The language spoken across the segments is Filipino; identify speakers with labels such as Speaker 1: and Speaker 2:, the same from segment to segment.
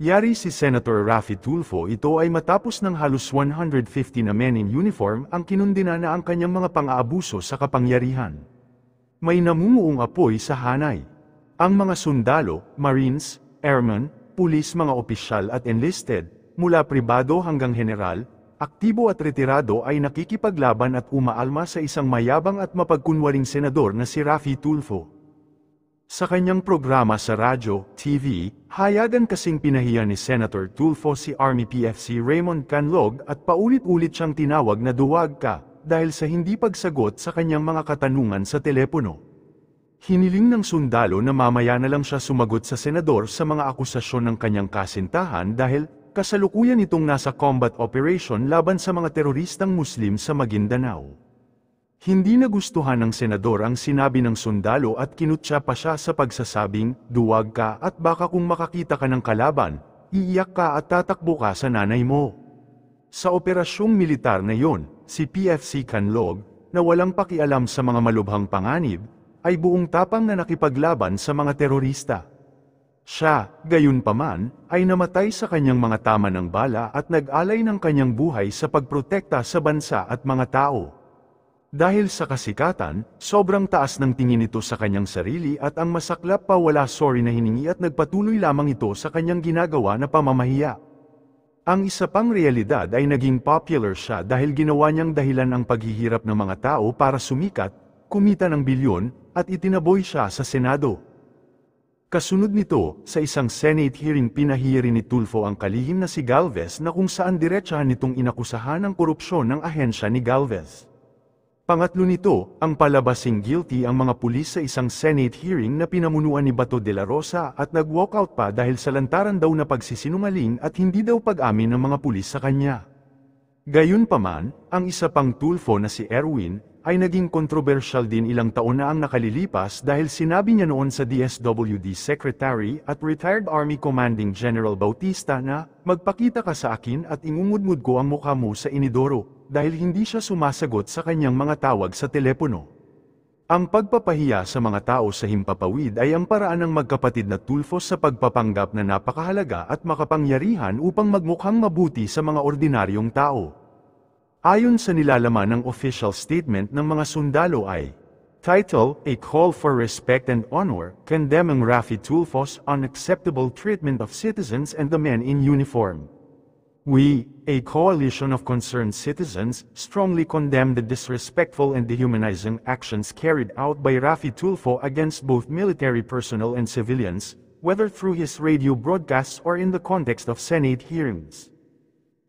Speaker 1: Yari si Senator Rafi Tulfo ito ay matapos ng halos 150 na men in uniform ang kinundina na ang kanyang mga pang-aabuso sa kapangyarihan. May namumuong apoy sa hanay. Ang mga sundalo, marines, airmen, pulis mga opisyal at enlisted, mula pribado hanggang general, aktibo at retirado ay nakikipaglaban at umaalma sa isang mayabang at mapagkunwaring senador na si Rafi Tulfo. Sa kanyang programa sa radyo, TV, hayagan kasing pinahiya ni Senator Tulfo si Army PFC Raymond Canlog at paulit-ulit siyang tinawag na duwag ka dahil sa hindi pagsagot sa kanyang mga katanungan sa telepono. Hiniling ng sundalo na mamaya na lang siya sumagot sa senador sa mga akusasyon ng kanyang kasintahan dahil kasalukuyan itong nasa combat operation laban sa mga teroristang Muslim sa Maguindanao. Hindi nagustuhan ng senador ang sinabi ng sundalo at kinutsa pa siya sa pagsasabing, duwag ka at baka kung makakita ka ng kalaban, iiyak ka at tatakbo ka sa nanay mo. Sa operasyong militar na yon, si PFC Canlog, na walang pakialam sa mga malubhang panganib, ay buong tapang na nakipaglaban sa mga terorista. Siya, gayon paman, ay namatay sa kanyang mga tama ng bala at nag-alay ng kanyang buhay sa pagprotekta sa bansa at mga tao. Dahil sa kasikatan, sobrang taas ng tingin ito sa kanyang sarili at ang masaklap pa wala sorry na hiningi at nagpatuloy lamang ito sa kanyang ginagawa na pamamahiya. Ang isa pang realidad ay naging popular siya dahil ginawa niyang dahilan ang paghihirap ng mga tao para sumikat, kumita ng bilyon, at itinaboy siya sa Senado. Kasunod nito, sa isang Senate hearing pinahiya ni Tulfo ang kalihim na si Galvez na kung saan diretsahan nitong inakusahan ng korupsyon ng ahensya ni Galvez. Pangatlo nito, ang palabasing guilty ang mga pulis sa isang Senate hearing na pinamunuan ni Bato de la Rosa at nag-walkout pa dahil sa lantaran daw na pagsisinungaling at hindi daw pag-amin ng mga pulis sa kanya. Gayunpaman, ang isa pang tulfo na si Erwin ay naging controversial din ilang taon na ang nakalilipas dahil sinabi niya noon sa DSWD Secretary at retired Army Commanding General Bautista na, magpakita ka sa akin at ingungudmud ko ang mukha mo sa inidoro, dahil hindi siya sumasagot sa kanyang mga tawag sa telepono. Ang pagpapahiya sa mga tao sa himpapawid ay ang paraan ng magkapatid na Tulfo sa pagpapanggap na napakahalaga at makapangyarihan upang magmukhang mabuti sa mga ordinaryong tao. Ayon sa nilalaman ng official statement ng mga sundalo ay, Title, A Call for Respect and Honor, condemning Rafi Tulfo's unacceptable treatment of citizens and the men in uniform. We, a coalition of concerned citizens, strongly condemn the disrespectful and dehumanizing actions carried out by Rafi Tulfo against both military personnel and civilians, whether through his radio broadcasts or in the context of Senate hearings.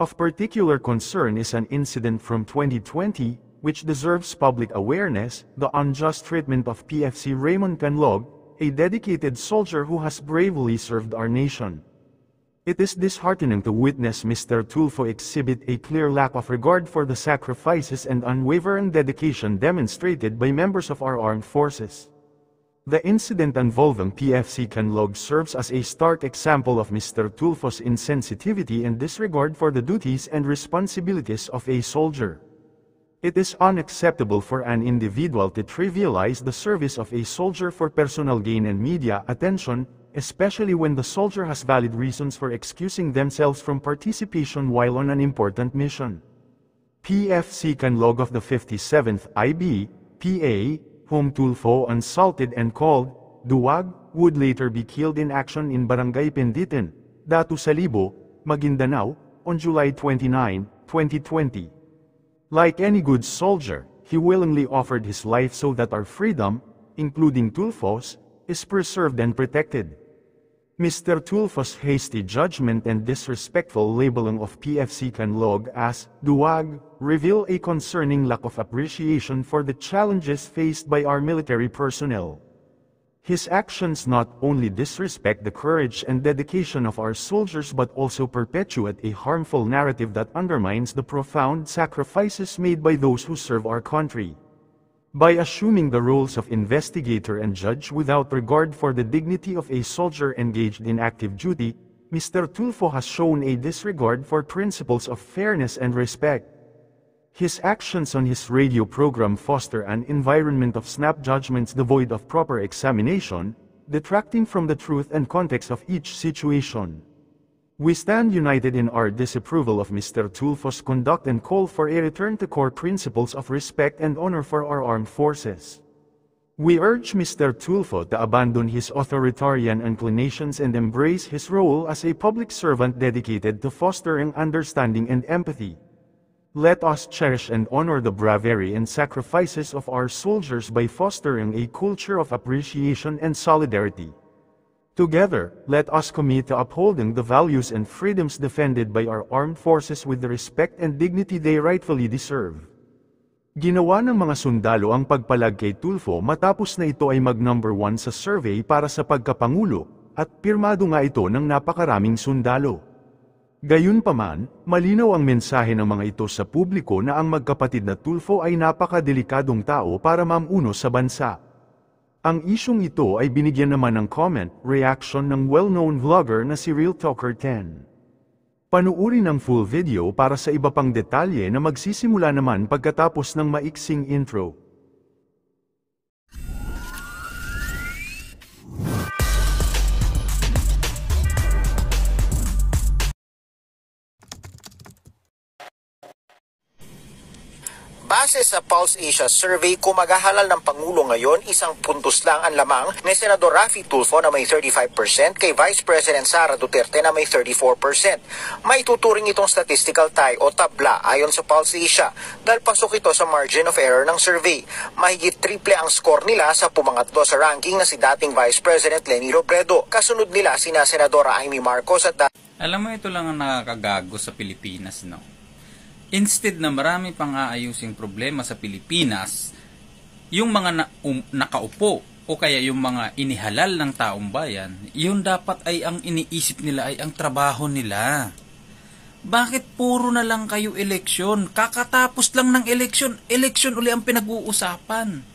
Speaker 1: Of particular concern is an incident from 2020, which deserves public awareness, the unjust treatment of PFC Raymond Canlog, a dedicated soldier who has bravely served our nation. It is disheartening to witness Mr. Tulfo exhibit a clear lack of regard for the sacrifices and unwavering dedication demonstrated by members of our armed forces. The incident involving PFC Canlog serves as a stark example of Mr. Tulfo's insensitivity and disregard for the duties and responsibilities of a soldier. It is unacceptable for an individual to trivialize the service of a soldier for personal gain and media attention, especially when the soldier has valid reasons for excusing themselves from participation while on an important mission. PFC can log of the 57th IB, PA, whom Tulfo insulted and called, Duwag, would later be killed in action in Barangay Penditin, Datu Salibo, Maguindanao, on July 29, 2020. Like any good soldier, he willingly offered his life so that our freedom, including Tulfo's, is preserved and protected. Mr. Tulfo's hasty judgment and disrespectful labeling of PFC Canlog as duwag reveal a concerning lack of appreciation for the challenges faced by our military personnel. His actions not only disrespect the courage and dedication of our soldiers but also perpetuate a harmful narrative that undermines the profound sacrifices made by those who serve our country by assuming the roles of investigator and judge without regard for the dignity of a soldier engaged in active duty, Mr. Tulfo has shown a disregard for principles of fairness and respect. His actions on his radio program foster an environment of snap judgments devoid of proper examination, detracting from the truth and context of each situation. We stand united in our disapproval of Mr. Tulfo's conduct and call for a return to core principles of respect and honor for our armed forces. We urge Mr. Tulfo to abandon his authoritarian inclinations and embrace his role as a public servant dedicated to fostering understanding and empathy. Let us cherish and honor the bravery and sacrifices of our soldiers by fostering a culture of appreciation and solidarity. Together, let us commit to upholding the values and freedoms defended by our armed forces with the respect and dignity they rightfully deserve. Ginawa ng mga sundalo ang pagpalag kay Tulfo matapos na ito ay mag number 1 sa survey para sa pagkapangulo, at pirmado nga ito ng napakaraming sundalo. Gayunpaman, malinaw ang mensahe ng mga ito sa publiko na ang magkapatid na Tulfo ay napakadelikadong tao para mamuno sa bansa. Ang isyong ito ay binigyan naman ng comment, reaction ng well-known vlogger na si Real Talker 10. Panuurin ang full video para sa iba pang detalye na magsisimula naman pagkatapos ng maiksing intro.
Speaker 2: Base sa Pulse Asia Survey, kumagahalal ng Pangulo ngayon, isang puntos lang ang lamang ni Senador Rafi Tulfo na may 35% kay Vice President Sara Duterte na may 34%. May tuturing itong statistical tie o tabla ayon sa Pulse Asia dahil pasok ito sa margin of error ng survey. Mahigit triple ang score nila sa pumangatlo sa ranking na si dating Vice President Lenny Robredo. Kasunod nila sina Senadora Amy Marcos at Alam mo ito lang ang nakakagago sa Pilipinas no. Instead na marami pang aayusing problema sa Pilipinas, yung mga na, um, nakaupo o kaya yung mga inihalal ng taong bayan, yun dapat ay ang iniisip nila ay ang trabaho nila. Bakit puro na lang kayo eleksyon? Kakatapos lang ng eleksyon, eleksyon uli ang pinag-uusapan.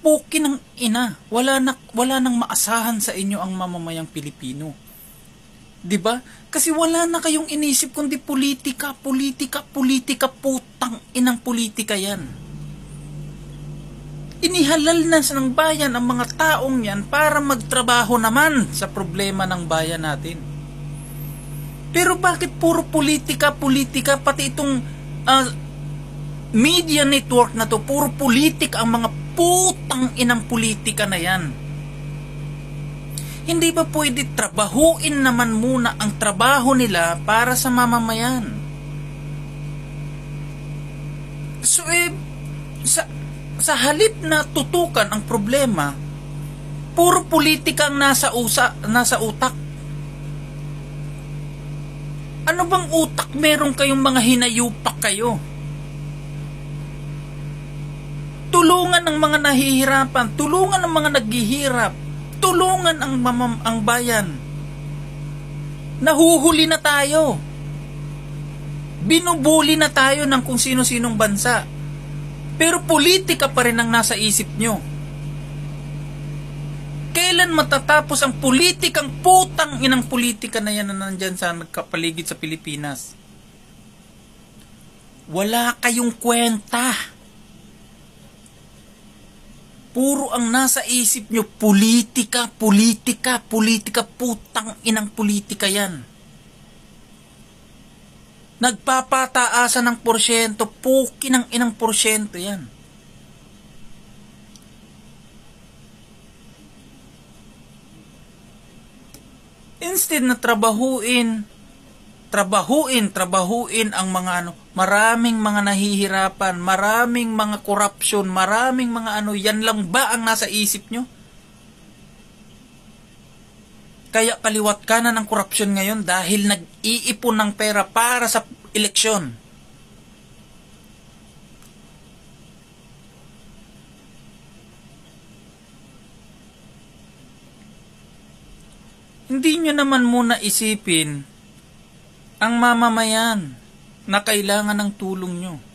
Speaker 2: Puki ng ina, wala, na, wala nang maasahan sa inyo ang mamamayang Pilipino 'Di ba? Kasi wala na kayong inisip kundi politika, politika, politika, putang inang politika 'yan. Inihalal na sa ng bayan ang mga taong 'yan para magtrabaho naman sa problema ng bayan natin. Pero bakit puro politika, politika, pati itong uh, media network na to, puro politik ang mga putang inang politika na yan. Hindi pa pwede trabahuin naman muna ang trabaho nila para sa mamamayan? So eh, sa, sa halip na tutukan ang problema, puro politikang nasa, usa, nasa utak. Ano bang utak meron kayong mga hinayupak kayo? Tulungan ng mga nahihirapan, tulungan ng mga naghihirap, tulungan ang, mamam, ang bayan. Nahuhuli na tayo. Binubuli na tayo ng kung sino-sinong bansa. Pero politika pa rin ang nasa isip nyo. Kailan matatapos ang politikang putang inang politika na yan na nandyan sa nagkapaligid sa Pilipinas? Wala kayong kwenta. Puro ang nasa isip nyo, politika, politika, politika, putang inang politika yan. Nagpapataasan ng porsyento, puki ng inang porsyento yan. Instead na trabahuin, trabahuin, trabahuin ang mga ano, Maraming mga nahihirapan, maraming mga korupsyon, maraming mga ano, yan lang ba ang nasa isip nyo? Kaya kaliwat ka na ng korupsyon ngayon dahil nag-iipon ng pera para sa eleksyon. Hindi nyo naman muna isipin ang mamamayan na kailangan ng tulong nyo.